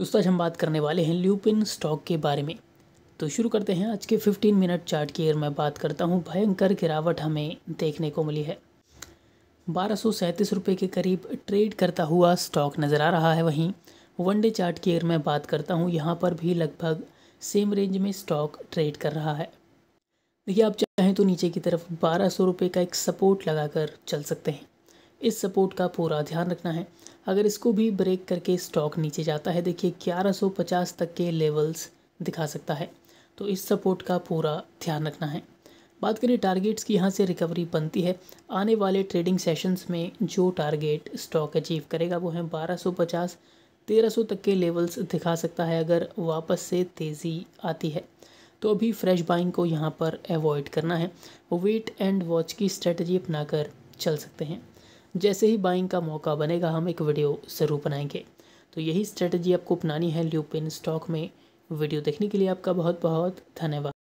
दोस्तों आज हम बात करने वाले हैं ल्यूपिन स्टॉक के बारे में तो शुरू करते हैं आज के 15 मिनट चार्ट की अगर मैं बात करता हूँ भयंकर गिरावट हमें देखने को मिली है बारह सौ के करीब ट्रेड करता हुआ स्टॉक नज़र आ रहा है वहीं वनडे चार्ट की अगर मैं बात करता हूँ यहाँ पर भी लगभग सेम रेंज में स्टॉक ट्रेड कर रहा है देखिए आप चाहें तो नीचे की तरफ बारह सौ रुपये का एक सपोर्ट लगा चल सकते हैं इस सपोर्ट का पूरा ध्यान रखना है अगर इसको भी ब्रेक करके स्टॉक नीचे जाता है देखिए 1150 तक के लेवल्स दिखा सकता है तो इस सपोर्ट का पूरा ध्यान रखना है बात करें टारगेट्स की यहाँ से रिकवरी बनती है आने वाले ट्रेडिंग सेशंस में जो टारगेट स्टॉक अचीव करेगा वो है 1250 1300 तक के लेवल्स दिखा सकता है अगर वापस से तेज़ी आती है तो अभी फ्रेश बाइंग को यहाँ पर अवॉइड करना है वेट एंड वॉच की स्ट्रेटजी अपना चल सकते हैं जैसे ही बाइंग का मौका बनेगा हम एक वीडियो ज़रूर बनाएंगे तो यही स्ट्रेटजी आपको अपनानी है ल्यूपिन स्टॉक में वीडियो देखने के लिए आपका बहुत बहुत धन्यवाद